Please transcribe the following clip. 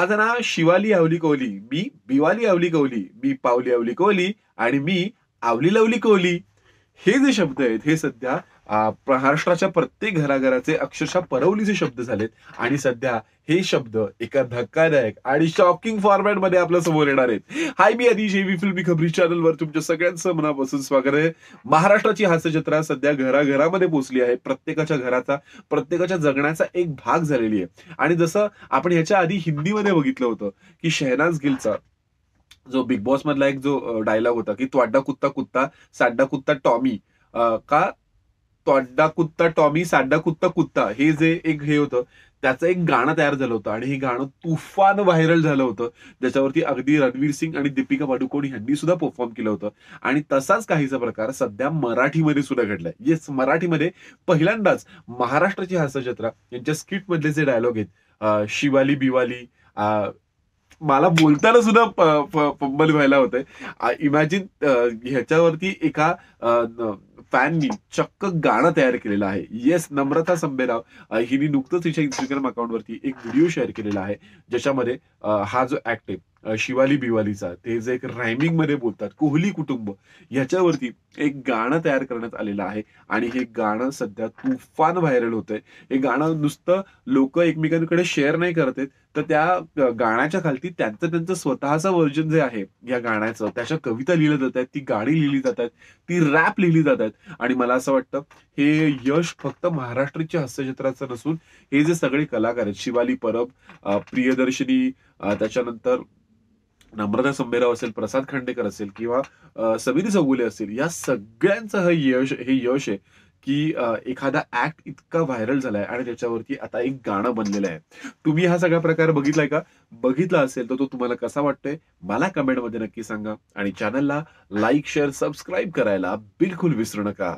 माझं नाव शिवाली आवली कोहली मी बिवाली आवली कोहली मी पावली आवली कोहली आणि मी आवली लवली कोहली हे जे शब्द आहेत हे सध्या महाराष्ट्राच्या प्रत्येक घराघराचे अक्षरशः परवलीचे शब्द झालेत आणि सध्या हे शब्द एका धक्कादायक आणि शॉकिंग फॉर्मॅट मध्ये आपल्या समोर येणार आहेत हाय मी आधी वी फिल्मी खबरी चॅनल वर तुमच्या सगळ्यांचं मनापासून स्वागत आहे महाराष्ट्राची हास्य जत्रा सध्या घराघरामध्ये पोहोचली आहे प्रत्येकाच्या घराचा प्रत्येकाच्या जगण्याचा एक भाग झालेली आहे आणि जसं आपण ह्याच्या आधी हिंदीमध्ये बघितलं होतं की शहनाज गिलचा जो बिग बॉस मधला एक जो डायलॉग होता की त्वाड्डा कुत्ता कुत्ता साड्डा कुत्ता टॉमी का त्वाड्डा कुत्ता टॉमी साड्डा कुत्ता कुत्ता हे जे एक हे होतं त्याचं एक गाणं तयार झालं होतं आणि हे गाणं तुफान व्हायरल झालं होतं ज्याच्यावरती अगदी रणवीर सिंग आणि दीपिका पाडुकोण यांनी सुद्धा परफॉर्म केलं होतं आणि तसाच काहीचा प्रकार सध्या मराठीमध्ये सुद्धा घडलाय येस मराठीमध्ये पहिल्यांदाच महाराष्ट्राची हास्यजत्रा यांच्या स्किटमधले जे डायलॉग आहेत शिवाली बिवाली मला बोलताना सुद्धा पंबल व्हायला होत आहे इमॅजिन ह्याच्यावरती एका फॅननी चक्क गाणं तयार केलेलं आहे येस नम्रता संभेराव हिने नुकतंच तिच्या इंस्टाग्राम वरती एक व्हिडिओ शेअर केलेला आहे ज्याच्यामध्ये हा जो ऍक्ट आहे शिवाली बिवालीचा ते जे एक रायमिंग मध्ये बोलतात कोहली कुटुंब याच्यावरती एक गाणं तयार करण्यात आलेलं आहे आणि हे गाणं सध्या तुफान व्हायरल होतंय हे गाणं नुसतं लोक एकमेकांकडे शेअर नाही करत तर त्या गाण्याच्या खालती त्यांचं त्यांचं स्वतःचं व्हर्जन जे आहे या गाण्याचं त्याच्या कविता लिहिल्या जात आहेत ती गाणी लिहिली जात आहेत ती रॅप लिहिली जात आहेत आणि मला असं वाटतं हे यश फक्त महाराष्ट्राच्या हस्तक्षेत्राचं नसून हे जे सगळे कलाकार आहेत शिवाली परब प्रियदर्शनी त्याच्यानंतर नम्रता संबेराव असेल प्रसाद खांडेकर असेल किंवा समीर चौगुले असेल या सगळ्यांचं हे यश हे यश आहे की एखादा ऍक्ट इतका व्हायरल झालाय आणि त्याच्यावरती आता एक गाणं बनलेलं आहे तुम्ही हा सगळा प्रकार बघितलाय का बघितला असेल तर तो तुम्हाला कसा वाटतोय मला कमेंटमध्ये नक्की सांगा आणि चॅनलला लाईक शेअर सबस्क्राईब करायला बिलकुल विसरू नका